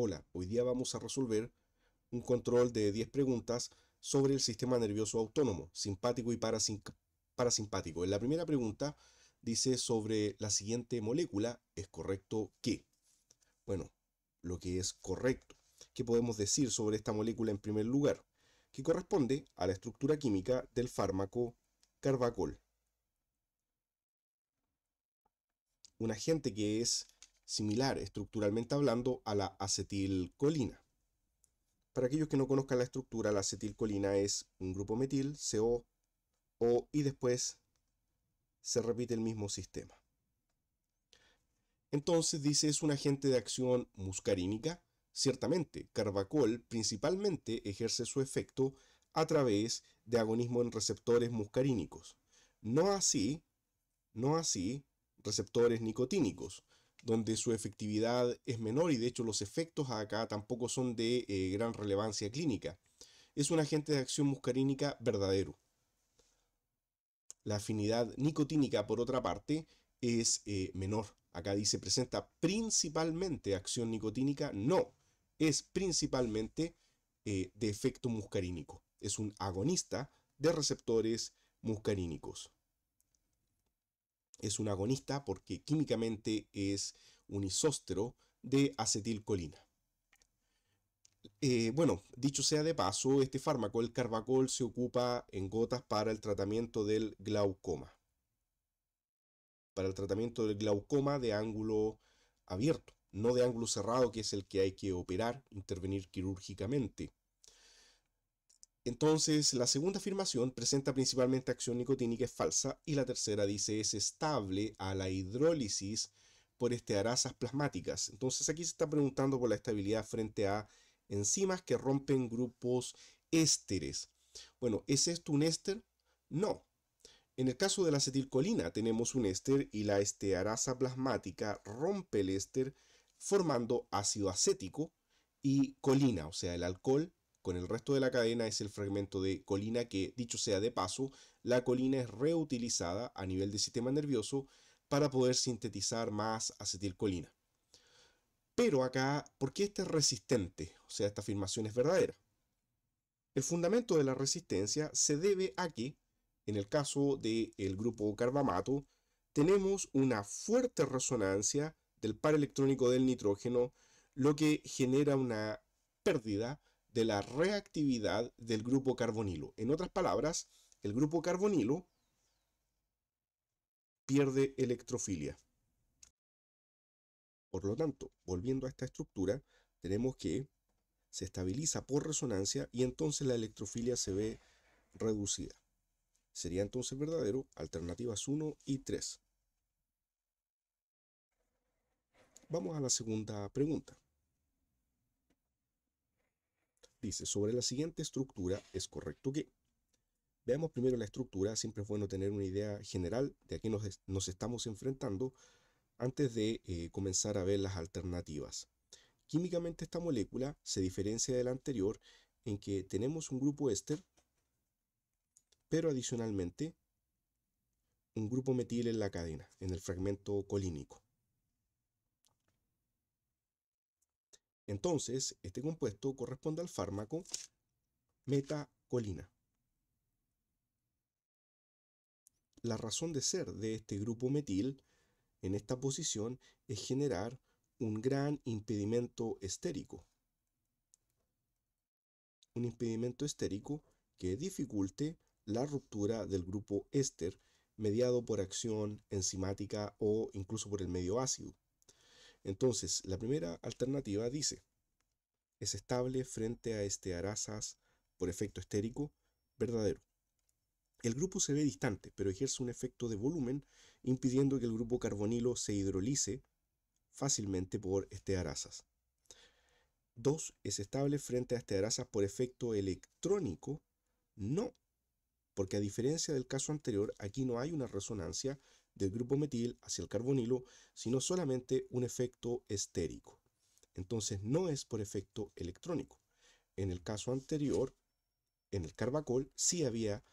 Hola, hoy día vamos a resolver un control de 10 preguntas sobre el sistema nervioso autónomo, simpático y parasimpático. En la primera pregunta dice sobre la siguiente molécula, ¿es correcto qué? Bueno, lo que es correcto. ¿Qué podemos decir sobre esta molécula en primer lugar? Que corresponde a la estructura química del fármaco carbacol. Un agente que es similar estructuralmente hablando a la acetilcolina. Para aquellos que no conozcan la estructura, la acetilcolina es un grupo metil, CO, O y después se repite el mismo sistema. Entonces dice es un agente de acción muscarínica. Ciertamente, carbacol principalmente ejerce su efecto a través de agonismo en receptores muscarínicos. No así, no así receptores nicotínicos, donde su efectividad es menor y de hecho los efectos acá tampoco son de eh, gran relevancia clínica. Es un agente de acción muscarínica verdadero. La afinidad nicotínica, por otra parte, es eh, menor. Acá dice presenta principalmente acción nicotínica. No, es principalmente eh, de efecto muscarínico. Es un agonista de receptores muscarínicos es un agonista porque químicamente es un isóstero de acetilcolina. Eh, bueno, dicho sea de paso, este fármaco, el carbacol, se ocupa en gotas para el tratamiento del glaucoma. Para el tratamiento del glaucoma de ángulo abierto, no de ángulo cerrado, que es el que hay que operar, intervenir quirúrgicamente. Entonces, la segunda afirmación presenta principalmente acción nicotínica es falsa y la tercera dice es estable a la hidrólisis por estearasas plasmáticas. Entonces, aquí se está preguntando por la estabilidad frente a enzimas que rompen grupos ésteres. Bueno, ¿es esto un éster? No. En el caso de la acetilcolina tenemos un éster y la estearasa plasmática rompe el éster formando ácido acético y colina, o sea, el alcohol con el resto de la cadena es el fragmento de colina que, dicho sea de paso, la colina es reutilizada a nivel del sistema nervioso para poder sintetizar más acetilcolina. Pero acá, ¿por qué este es resistente? O sea, esta afirmación es verdadera. El fundamento de la resistencia se debe a que, en el caso del grupo carbamato, tenemos una fuerte resonancia del par electrónico del nitrógeno, lo que genera una pérdida de la reactividad del grupo carbonilo. En otras palabras, el grupo carbonilo pierde electrofilia. Por lo tanto, volviendo a esta estructura, tenemos que se estabiliza por resonancia y entonces la electrofilia se ve reducida. Sería entonces verdadero alternativas 1 y 3. Vamos a la segunda pregunta. Dice, sobre la siguiente estructura es correcto que. Veamos primero la estructura, siempre es bueno tener una idea general de a qué nos, estamos enfrentando antes de eh, comenzar a ver las alternativas. Químicamente esta molécula se diferencia de la anterior en que tenemos un grupo éster, pero adicionalmente un grupo metil en la cadena, en el fragmento colínico. Entonces, este compuesto corresponde al fármaco metacolina. La razón de ser de este grupo metil en esta posición es generar un gran impedimento estérico. Un impedimento estérico que dificulte la ruptura del grupo éster mediado por acción enzimática o incluso por el medio ácido. Entonces, la primera alternativa dice, es estable frente a este por efecto estérico verdadero. El grupo se ve distante, pero ejerce un efecto de volumen impidiendo que el grupo carbonilo se hidrolice fácilmente por este estearazas. 2. Es estable frente a este estearazas por efecto electrónico. No, porque a diferencia del caso anterior, aquí no hay una resonancia del grupo metil hacia el carbonilo, sino solamente un efecto estérico. Entonces no es por efecto electrónico. En el caso anterior, en el carbacol, sí había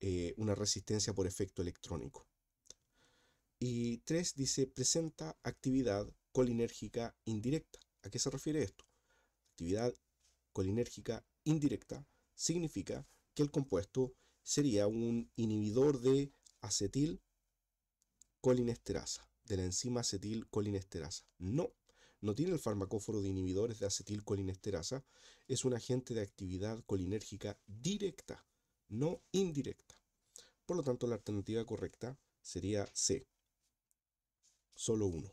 eh, una resistencia por efecto electrónico. Y 3 dice, presenta actividad colinérgica indirecta. ¿A qué se refiere esto? Actividad colinérgica indirecta significa que el compuesto sería un inhibidor de acetil colinesterasa, de la enzima acetilcolinesterasa. No, no tiene el farmacóforo de inhibidores de acetilcolinesterasa, es un agente de actividad colinérgica directa, no indirecta. Por lo tanto, la alternativa correcta sería C, solo uno.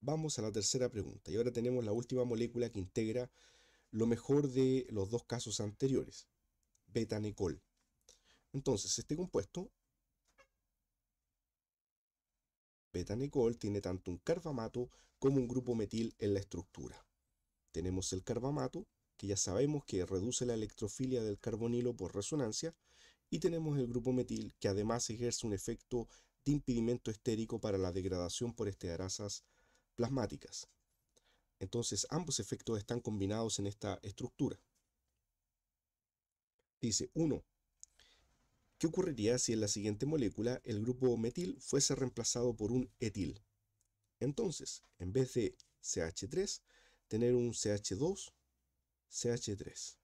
Vamos a la tercera pregunta y ahora tenemos la última molécula que integra lo mejor de los dos casos anteriores. Betanecol. Entonces, este compuesto, Betanecol, tiene tanto un carbamato como un grupo metil en la estructura. Tenemos el carbamato, que ya sabemos que reduce la electrofilia del carbonilo por resonancia, y tenemos el grupo metil, que además ejerce un efecto de impedimento estérico para la degradación por arasas este plasmáticas. Entonces ambos efectos están combinados en esta estructura. Dice, 1. ¿Qué ocurriría si en la siguiente molécula el grupo metil fuese reemplazado por un etil? Entonces, en vez de CH3, tener un CH2, CH3.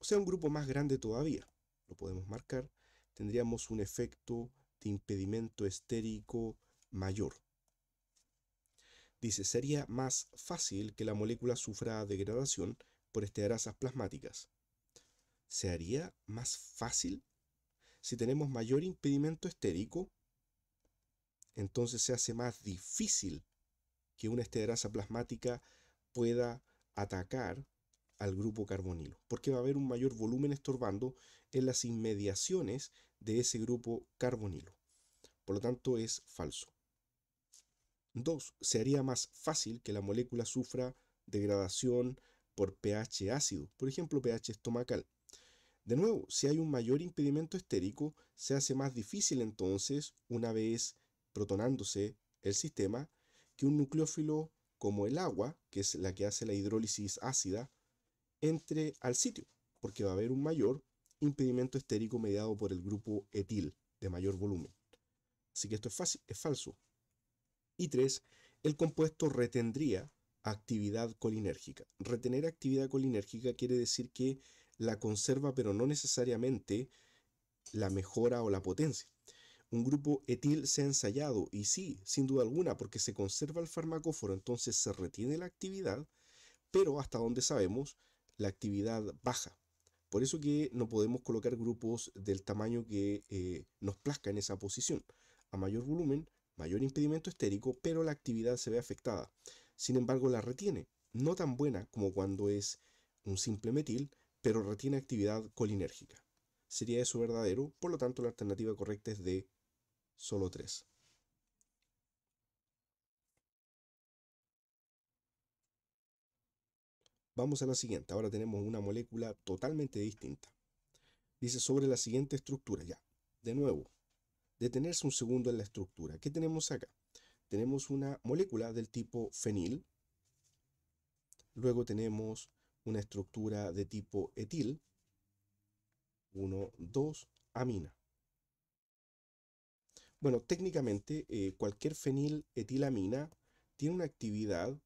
O sea, un grupo más grande todavía. Lo podemos marcar. Tendríamos un efecto de impedimento estérico mayor. Dice, sería más fácil que la molécula sufra degradación por estearasas plasmáticas. ¿Se haría más fácil si tenemos mayor impedimento estérico? Entonces se hace más difícil que una esteraza plasmática pueda atacar al grupo carbonilo, porque va a haber un mayor volumen estorbando en las inmediaciones de ese grupo carbonilo. Por lo tanto, es falso. 2. Se haría más fácil que la molécula sufra degradación por pH ácido, por ejemplo pH estomacal. De nuevo, si hay un mayor impedimento estérico, se hace más difícil entonces, una vez protonándose el sistema, que un nucleófilo como el agua, que es la que hace la hidrólisis ácida, entre al sitio, porque va a haber un mayor impedimento estérico mediado por el grupo etil de mayor volumen. Así que esto es, fácil, es falso. Y tres, El compuesto retendría actividad colinérgica. Retener actividad colinérgica quiere decir que la conserva pero no necesariamente la mejora o la potencia. Un grupo etil se ha ensayado y sí, sin duda alguna, porque se conserva el farmacóforo, entonces se retiene la actividad, pero hasta donde sabemos, la actividad baja. Por eso que no podemos colocar grupos del tamaño que eh, nos plazca en esa posición. A mayor volumen, mayor impedimento estérico, pero la actividad se ve afectada sin embargo la retiene, no tan buena como cuando es un simple metil, pero retiene actividad colinérgica. Sería eso verdadero, por lo tanto la alternativa correcta es de solo 3. Vamos a la siguiente, ahora tenemos una molécula totalmente distinta. Dice sobre la siguiente estructura, ya, de nuevo, detenerse un segundo en la estructura. ¿Qué tenemos acá? tenemos una molécula del tipo fenil, luego tenemos una estructura de tipo etil, 1, 2, amina. Bueno, técnicamente eh, cualquier cualquier etilamina tiene una actividad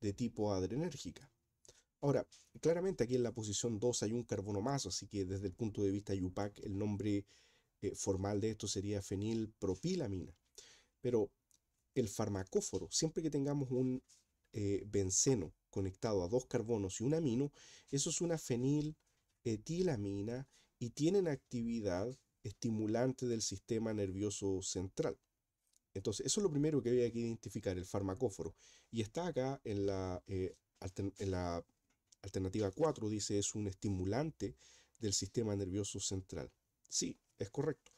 de tipo adrenérgica. Ahora, claramente aquí en la posición 2 hay un carbono más, así que desde el punto de vista IUPAC el nombre eh, formal de esto sería fenilpropilamina. Pero el farmacóforo, siempre que tengamos un eh, benceno conectado a dos carbonos y un amino, eso es una feniletilamina y tienen actividad estimulante del sistema nervioso central. Entonces, eso es lo primero que había que identificar, el farmacóforo. Y está acá en la, eh, en la alternativa 4, dice es un estimulante del sistema nervioso central. Sí, es correcto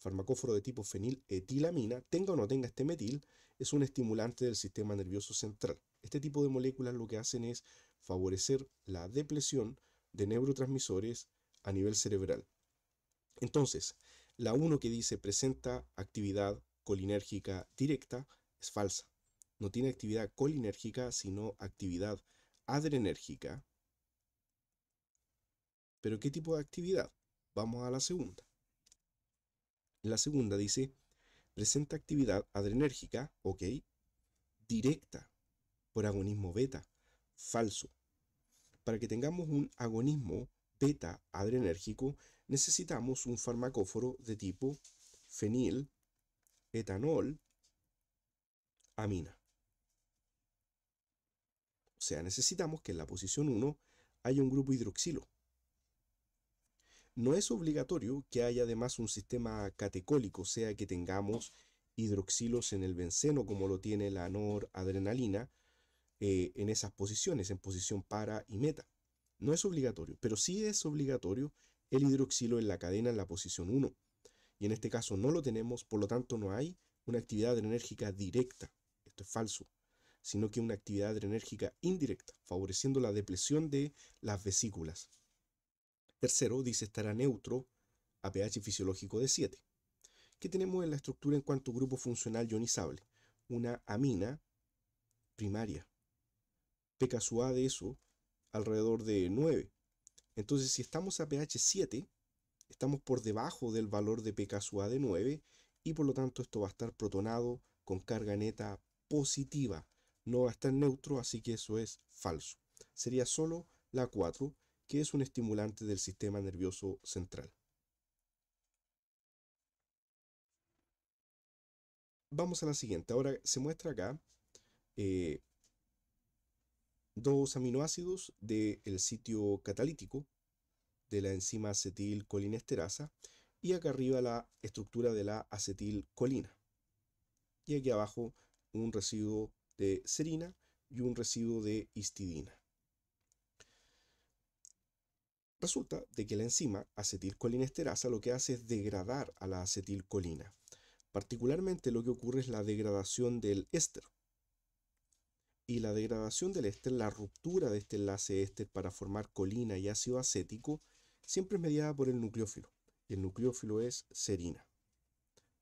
farmacóforo de tipo fenil etilamina, tenga o no tenga este metil, es un estimulante del sistema nervioso central. Este tipo de moléculas lo que hacen es favorecer la depresión de neurotransmisores a nivel cerebral. Entonces, la 1 que dice presenta actividad colinérgica directa es falsa. No tiene actividad colinérgica, sino actividad adrenérgica. Pero ¿qué tipo de actividad? Vamos a la segunda. La segunda dice, presenta actividad adrenérgica, ok, directa, por agonismo beta, falso. Para que tengamos un agonismo beta adrenérgico, necesitamos un farmacóforo de tipo fenil, etanol, amina. O sea, necesitamos que en la posición 1 haya un grupo hidroxilo. No es obligatorio que haya además un sistema catecólico, sea que tengamos hidroxilos en el benceno como lo tiene la noradrenalina eh, en esas posiciones, en posición para y meta. No es obligatorio, pero sí es obligatorio el hidroxilo en la cadena en la posición 1. Y en este caso no lo tenemos, por lo tanto no hay una actividad adrenérgica directa. Esto es falso sino que una actividad adrenérgica indirecta, favoreciendo la depresión de las vesículas. Tercero, dice estará neutro a pH fisiológico de 7. ¿Qué tenemos en la estructura en cuanto a grupo funcional ionizable? Una amina primaria. pKa de eso alrededor de 9. Entonces, si estamos a pH 7, estamos por debajo del valor de pKa de 9 y por lo tanto esto va a estar protonado con carga neta positiva. No va a estar neutro, así que eso es falso. Sería solo la 4 que es un estimulante del sistema nervioso central. Vamos a la siguiente. Ahora se muestra acá eh, dos aminoácidos del sitio catalítico de la enzima acetilcolinesterasa y acá arriba la estructura de la acetilcolina. Y aquí abajo un residuo de serina y un residuo de histidina. Resulta de que la enzima acetilcolinesterasa lo que hace es degradar a la acetilcolina. Particularmente lo que ocurre es la degradación del éster. Y la degradación del éster, la ruptura de este enlace éster para formar colina y ácido acético, siempre es mediada por el nucleófilo. Y el nucleófilo es serina.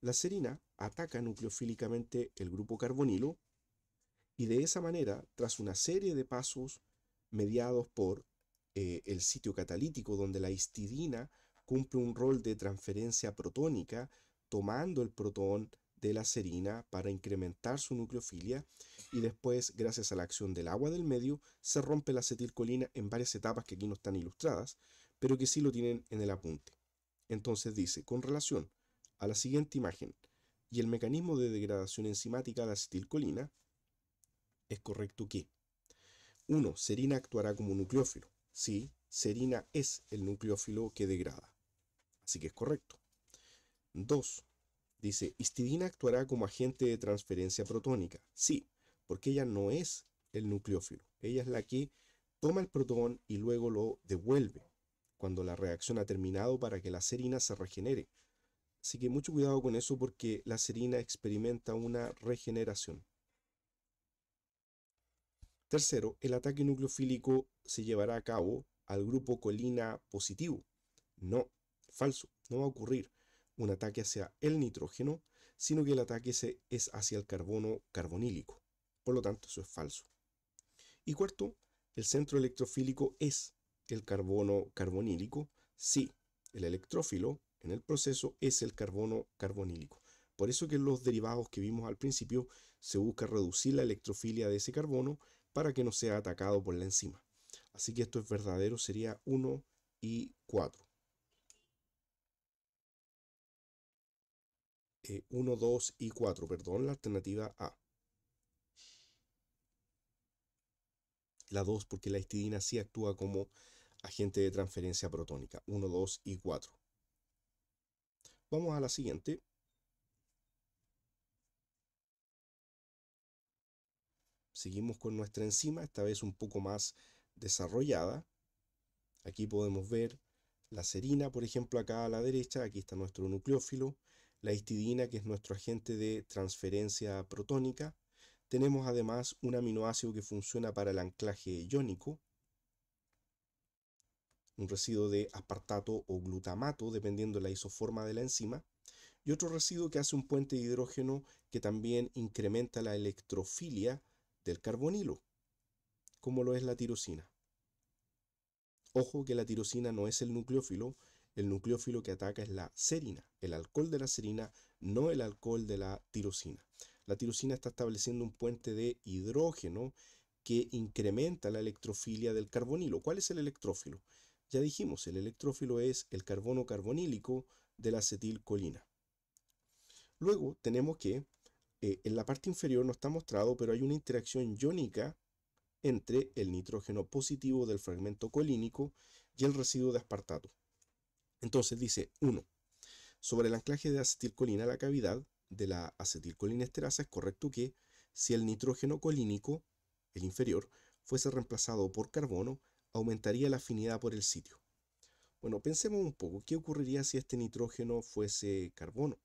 La serina ataca nucleofílicamente el grupo carbonilo y de esa manera, tras una serie de pasos mediados por eh, el sitio catalítico, donde la histidina cumple un rol de transferencia protónica, tomando el protón de la serina para incrementar su nucleofilia y después, gracias a la acción del agua del medio, se rompe la acetilcolina en varias etapas que aquí no están ilustradas, pero que sí lo tienen en el apunte. Entonces dice, con relación a la siguiente imagen y el mecanismo de degradación enzimática de la acetilcolina, es correcto que 1. Serina actuará como nucleófilo. Sí, serina es el nucleófilo que degrada. Así que es correcto. 2. Dice, histidina actuará como agente de transferencia protónica. Sí, porque ella no es el nucleófilo. Ella es la que toma el protón y luego lo devuelve cuando la reacción ha terminado para que la serina se regenere. Así que mucho cuidado con eso porque la serina experimenta una regeneración. Tercero, el ataque nucleofílico se llevará a cabo al grupo colina positivo. No, falso, no va a ocurrir un ataque hacia el nitrógeno, sino que el ataque es hacia el carbono carbonílico. Por lo tanto, eso es falso. Y cuarto, el centro electrofílico es el carbono carbonílico. Sí, el electrófilo en el proceso es el carbono carbonílico. Por eso que los derivados que vimos al principio se busca reducir la electrofilia de ese carbono para que no sea atacado por la enzima. Así que esto es verdadero, sería 1 y 4. 1, 2 y 4, perdón, la alternativa A. La 2 porque la histidina sí actúa como agente de transferencia protónica. 1, 2 y 4. Vamos a la siguiente. Seguimos con nuestra enzima, esta vez un poco más desarrollada. Aquí podemos ver la serina, por ejemplo, acá a la derecha, aquí está nuestro nucleófilo, la histidina, que es nuestro agente de transferencia protónica. Tenemos además un aminoácido que funciona para el anclaje iónico, un residuo de apartato o glutamato, dependiendo de la isoforma de la enzima, y otro residuo que hace un puente de hidrógeno que también incrementa la electrofilia del carbonilo, como lo es la tirosina. Ojo que la tirosina no es el nucleófilo, el nucleófilo que ataca es la serina, el alcohol de la serina, no el alcohol de la tirosina. La tirosina está estableciendo un puente de hidrógeno que incrementa la electrofilia del carbonilo. ¿Cuál es el electrófilo? Ya dijimos, el electrófilo es el carbono carbonílico de la acetilcolina. Luego tenemos que eh, en la parte inferior no está mostrado, pero hay una interacción iónica entre el nitrógeno positivo del fragmento colínico y el residuo de aspartato. Entonces dice 1. Sobre el anclaje de acetilcolina a la cavidad de la acetilcolina acetilcolinesterasa es correcto que si el nitrógeno colínico, el inferior, fuese reemplazado por carbono, aumentaría la afinidad por el sitio. Bueno, pensemos un poco, ¿qué ocurriría si este nitrógeno fuese carbono?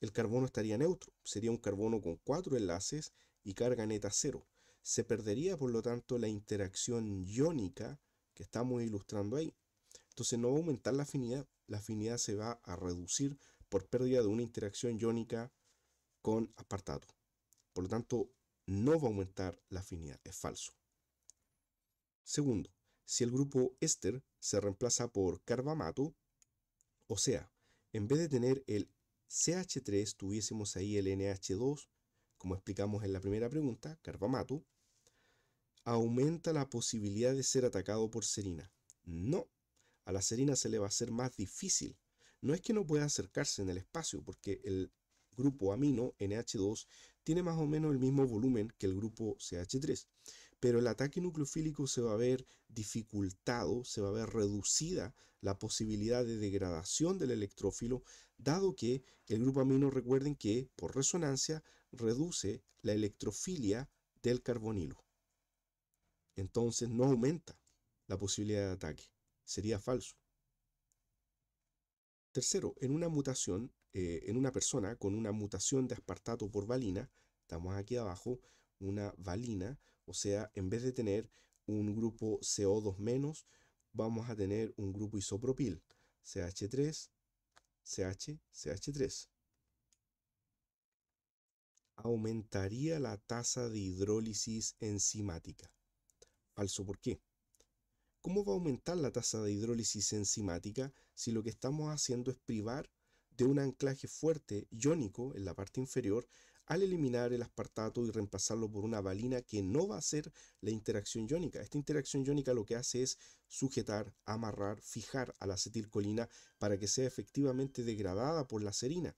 el carbono estaría neutro, sería un carbono con cuatro enlaces y carga neta cero. Se perdería, por lo tanto, la interacción iónica que estamos ilustrando ahí. Entonces no va a aumentar la afinidad, la afinidad se va a reducir por pérdida de una interacción iónica con apartato. Por lo tanto, no va a aumentar la afinidad, es falso. Segundo, si el grupo éster se reemplaza por carbamato, o sea, en vez de tener el CH3 tuviésemos ahí el NH2, como explicamos en la primera pregunta, carbamato, aumenta la posibilidad de ser atacado por serina. No, a la serina se le va a hacer más difícil. No es que no pueda acercarse en el espacio, porque el grupo amino NH2 tiene más o menos el mismo volumen que el grupo CH3 pero el ataque nucleofílico se va a ver dificultado, se va a ver reducida la posibilidad de degradación del electrófilo, dado que el grupo amino, recuerden que por resonancia reduce la electrofilia del carbonilo. Entonces no aumenta la posibilidad de ataque, sería falso. Tercero, en una mutación, eh, en una persona con una mutación de aspartato por valina, estamos aquí abajo, una valina, o sea, en vez de tener un grupo CO2 menos, vamos a tener un grupo isopropil, CH3, CH, CH3. Aumentaría la tasa de hidrólisis enzimática. Falso, ¿por qué? ¿Cómo va a aumentar la tasa de hidrólisis enzimática si lo que estamos haciendo es privar de un anclaje fuerte iónico en la parte inferior al eliminar el aspartato y reemplazarlo por una valina que no va a ser la interacción iónica. Esta interacción iónica lo que hace es sujetar, amarrar, fijar a la acetilcolina para que sea efectivamente degradada por la serina.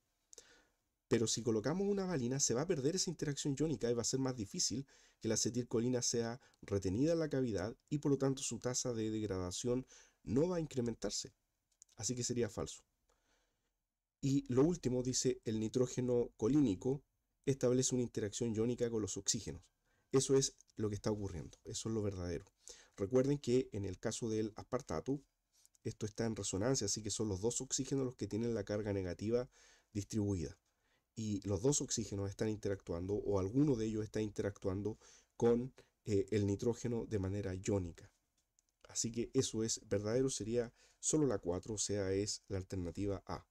Pero si colocamos una valina se va a perder esa interacción iónica y va a ser más difícil que la acetilcolina sea retenida en la cavidad y por lo tanto su tasa de degradación no va a incrementarse. Así que sería falso. Y lo último dice el nitrógeno colínico establece una interacción iónica con los oxígenos. Eso es lo que está ocurriendo, eso es lo verdadero. Recuerden que en el caso del aspartato, esto está en resonancia, así que son los dos oxígenos los que tienen la carga negativa distribuida. Y los dos oxígenos están interactuando, o alguno de ellos está interactuando con eh, el nitrógeno de manera iónica. Así que eso es verdadero, sería solo la 4, o sea, es la alternativa A.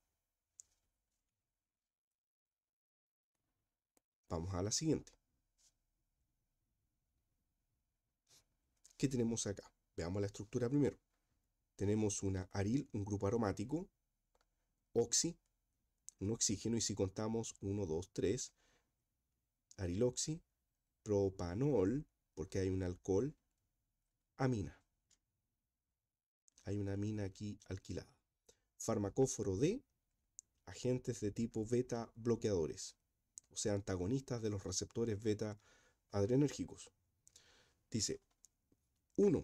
Vamos a la siguiente. ¿Qué tenemos acá? Veamos la estructura primero. Tenemos una aril, un grupo aromático, oxi, un oxígeno, y si contamos 1, 2, 3, ariloxi, propanol, porque hay un alcohol, amina. Hay una amina aquí alquilada. Farmacóforo D, agentes de tipo beta bloqueadores o sea, antagonistas de los receptores beta adrenérgicos. Dice, 1.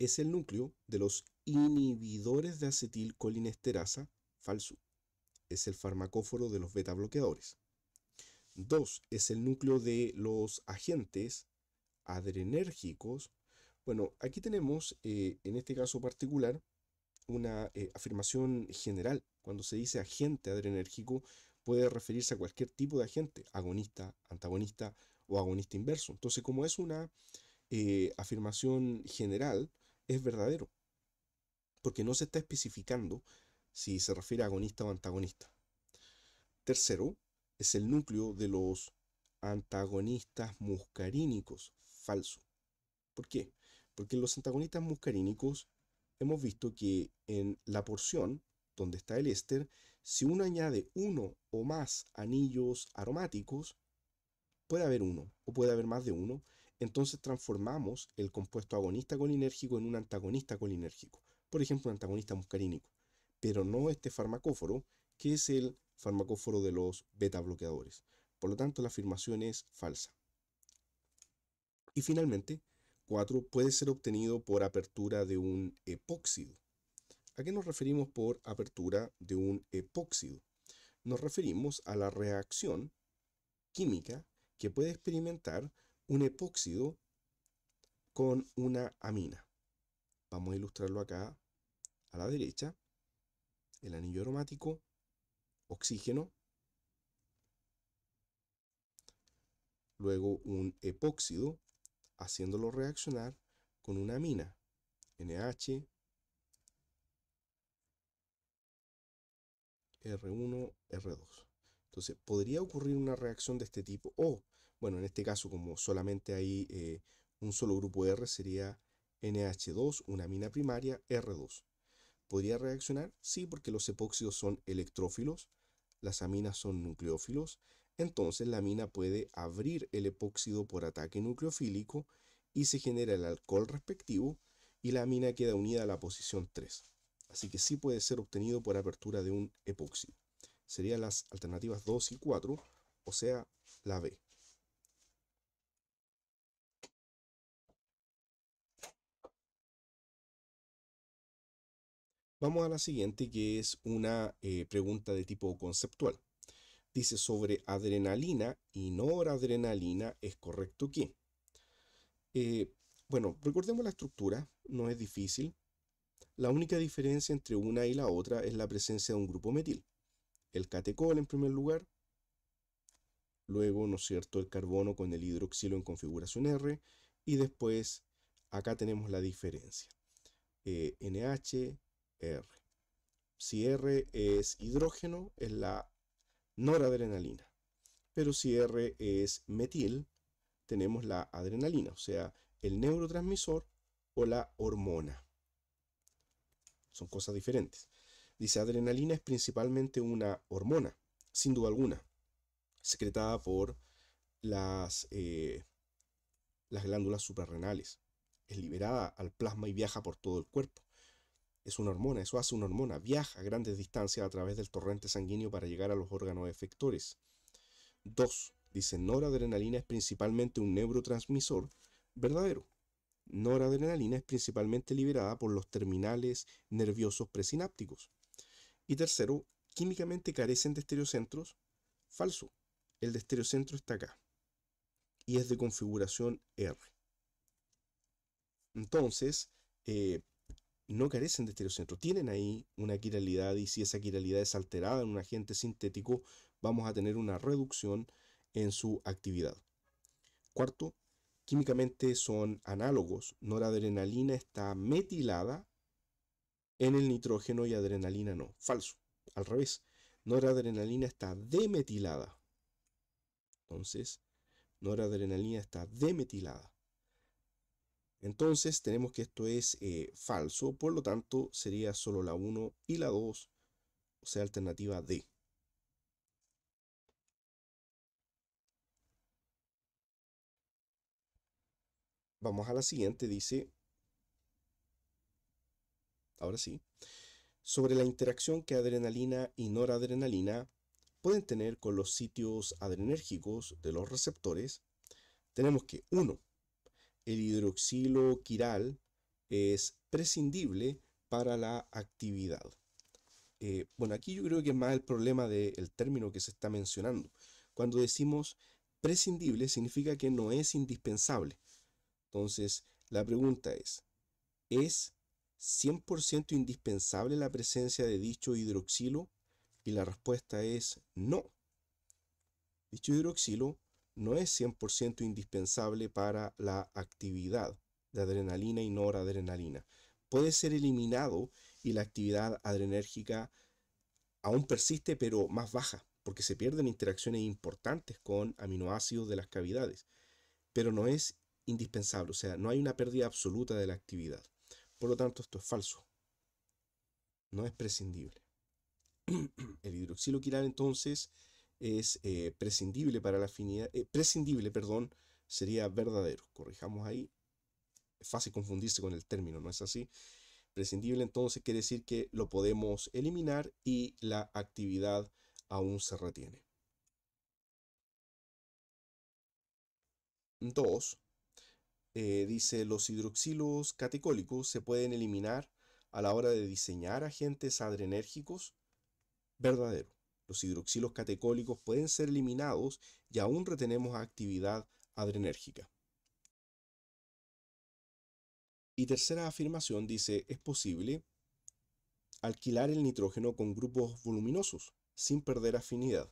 Es el núcleo de los inhibidores de acetilcolinesterasa falso. Es el farmacóforo de los beta bloqueadores. 2. Es el núcleo de los agentes adrenérgicos. Bueno, aquí tenemos, eh, en este caso particular, una eh, afirmación general. Cuando se dice agente adrenérgico, puede referirse a cualquier tipo de agente, agonista, antagonista o agonista inverso. Entonces, como es una eh, afirmación general, es verdadero, porque no se está especificando si se refiere a agonista o antagonista. Tercero, es el núcleo de los antagonistas muscarínicos, falso. ¿Por qué? Porque los antagonistas muscarínicos hemos visto que en la porción donde está el éster si uno añade uno o más anillos aromáticos, puede haber uno o puede haber más de uno, entonces transformamos el compuesto agonista colinérgico en un antagonista colinérgico, por ejemplo un antagonista muscarínico, pero no este farmacóforo, que es el farmacóforo de los beta bloqueadores. Por lo tanto, la afirmación es falsa. Y finalmente, 4 puede ser obtenido por apertura de un epóxido. ¿A qué nos referimos por apertura de un epóxido? Nos referimos a la reacción química que puede experimentar un epóxido con una amina. Vamos a ilustrarlo acá a la derecha. El anillo aromático, oxígeno, luego un epóxido, haciéndolo reaccionar con una amina, NH, R1, R2. Entonces, podría ocurrir una reacción de este tipo, o, bueno, en este caso, como solamente hay eh, un solo grupo R, sería NH2, una amina primaria, R2. ¿Podría reaccionar? Sí, porque los epóxidos son electrófilos, las aminas son nucleófilos, entonces la amina puede abrir el epóxido por ataque nucleofílico y se genera el alcohol respectivo y la amina queda unida a la posición 3 así que sí puede ser obtenido por apertura de un epoxi. Serían las alternativas 2 y 4, o sea, la B. Vamos a la siguiente, que es una eh, pregunta de tipo conceptual. Dice sobre adrenalina y noradrenalina, ¿es correcto qué? Eh, bueno, recordemos la estructura, no es difícil. La única diferencia entre una y la otra es la presencia de un grupo metil. El catecol en primer lugar, luego, ¿no es cierto?, el carbono con el hidroxilo en configuración R, y después acá tenemos la diferencia. Eh, NH, R. Si R es hidrógeno, es la noradrenalina. Pero si R es metil, tenemos la adrenalina, o sea, el neurotransmisor o la hormona son cosas diferentes. Dice, adrenalina es principalmente una hormona, sin duda alguna, secretada por las, eh, las glándulas suprarrenales. Es liberada al plasma y viaja por todo el cuerpo. Es una hormona, eso hace una hormona, viaja a grandes distancias a través del torrente sanguíneo para llegar a los órganos efectores. Dos, Dice, noradrenalina es principalmente un neurotransmisor verdadero, noradrenalina es principalmente liberada por los terminales nerviosos presinápticos. Y tercero, químicamente carecen de estereocentros. Falso. El de estereocentro está acá. Y es de configuración R. Entonces, eh, no carecen de estereocentro. Tienen ahí una quiralidad y si esa quiralidad es alterada en un agente sintético, vamos a tener una reducción en su actividad. Cuarto, químicamente son análogos. Noradrenalina está metilada en el nitrógeno y adrenalina no. Falso. Al revés. Noradrenalina está demetilada. Entonces, noradrenalina está demetilada. Entonces tenemos que esto es eh, falso, por lo tanto sería solo la 1 y la 2, o sea, alternativa D. Vamos a la siguiente, dice, ahora sí, sobre la interacción que adrenalina y noradrenalina pueden tener con los sitios adrenérgicos de los receptores, tenemos que uno, El hidroxilo quiral es prescindible para la actividad. Eh, bueno, aquí yo creo que es más el problema del término que se está mencionando. Cuando decimos prescindible significa que no es indispensable. Entonces, la pregunta es, ¿es 100% indispensable la presencia de dicho hidroxilo? Y la respuesta es no. Dicho hidroxilo no es 100% indispensable para la actividad de adrenalina y noradrenalina. Puede ser eliminado y la actividad adrenérgica aún persiste pero más baja, porque se pierden interacciones importantes con aminoácidos de las cavidades, pero no es indispensable, o sea, no hay una pérdida absoluta de la actividad. Por lo tanto, esto es falso. No es prescindible. El hidroxiloquiral entonces es eh, prescindible para la afinidad, eh, prescindible, perdón, sería verdadero. Corrijamos ahí. Es fácil confundirse con el término, ¿no es así? Prescindible entonces quiere decir que lo podemos eliminar y la actividad aún se retiene. 2. Eh, dice, los hidroxilos catecólicos se pueden eliminar a la hora de diseñar agentes adrenérgicos. Verdadero. Los hidroxilos catecólicos pueden ser eliminados y aún retenemos actividad adrenérgica. Y tercera afirmación dice, es posible alquilar el nitrógeno con grupos voluminosos sin perder afinidad.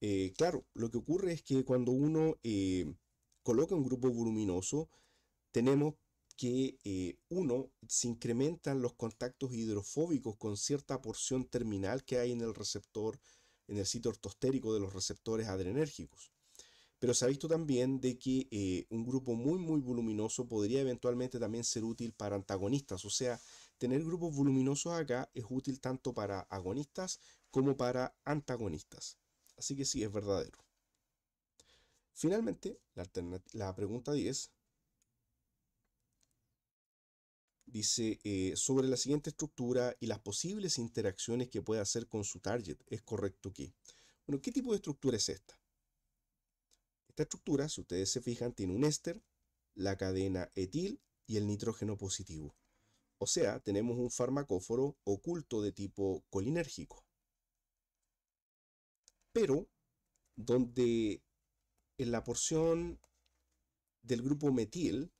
Eh, claro, lo que ocurre es que cuando uno eh, coloca un grupo voluminoso, tenemos que eh, uno, se incrementan los contactos hidrofóbicos con cierta porción terminal que hay en el receptor, en el sitio ortostérico de los receptores adrenérgicos. Pero se ha visto también de que eh, un grupo muy muy voluminoso podría eventualmente también ser útil para antagonistas. O sea, tener grupos voluminosos acá es útil tanto para agonistas como para antagonistas. Así que sí, es verdadero. Finalmente, la, pregunta 10 dice eh, sobre la siguiente estructura y las posibles interacciones que puede hacer con su target. ¿Es correcto que? Bueno, ¿qué tipo de estructura es esta? Esta estructura, si ustedes se fijan, tiene un éster, la cadena etil y el nitrógeno positivo. O sea, tenemos un farmacóforo oculto de tipo colinérgico. Pero donde en la porción del grupo metil,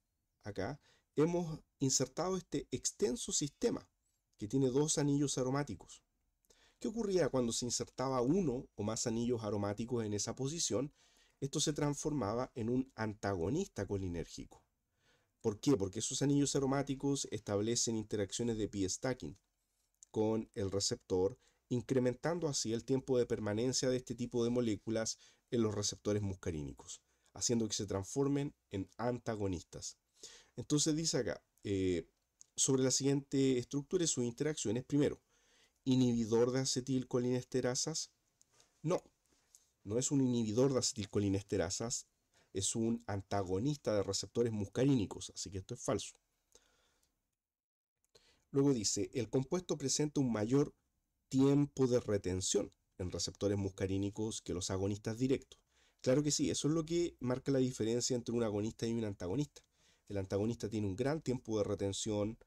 acá, hemos insertado este extenso sistema que tiene dos anillos aromáticos. ¿Qué ocurría cuando se insertaba uno o más anillos aromáticos en esa posición? Esto se transformaba en un antagonista colinérgico. ¿Por qué? Porque esos anillos aromáticos establecen interacciones de p-stacking con el receptor, incrementando así el tiempo de permanencia de este tipo de moléculas en los receptores muscarínicos, haciendo que se transformen en antagonistas. Entonces dice acá, eh, sobre la siguiente estructura y sus interacciones, primero, inhibidor de acetilcolinesterasas. No, no es un inhibidor de acetilcolinesterasas, es un antagonista de receptores muscarínicos, así que esto es falso. Luego dice, el compuesto presenta un mayor tiempo de retención en receptores muscarínicos que los agonistas directos. Claro que sí, eso es lo que marca la diferencia entre un agonista y un antagonista. El antagonista tiene un gran tiempo de retención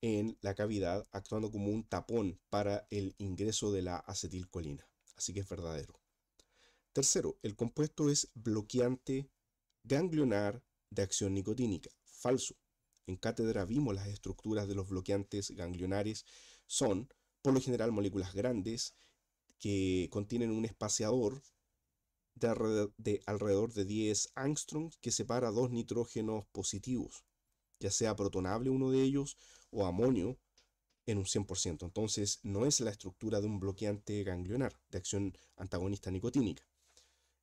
en la cavidad, actuando como un tapón para el ingreso de la acetilcolina. Así que es verdadero. Tercero, el compuesto es bloqueante ganglionar de acción nicotínica. Falso. En cátedra vimos las estructuras de los bloqueantes ganglionares. Son, por lo general, moléculas grandes que contienen un espaciador de alrededor de, 10 angstroms que separa dos nitrógenos positivos, ya sea protonable uno de ellos o amonio en un 100%. Entonces no es la estructura de un bloqueante ganglionar de acción antagonista nicotínica.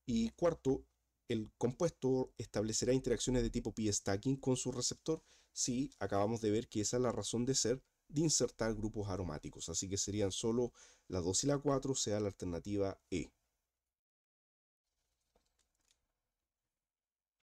Y cuarto, el compuesto establecerá interacciones de tipo p-stacking con su receptor. Sí, acabamos de ver que esa es la razón de ser de insertar grupos aromáticos. Así que serían solo la 2 y la 4, sea la alternativa E.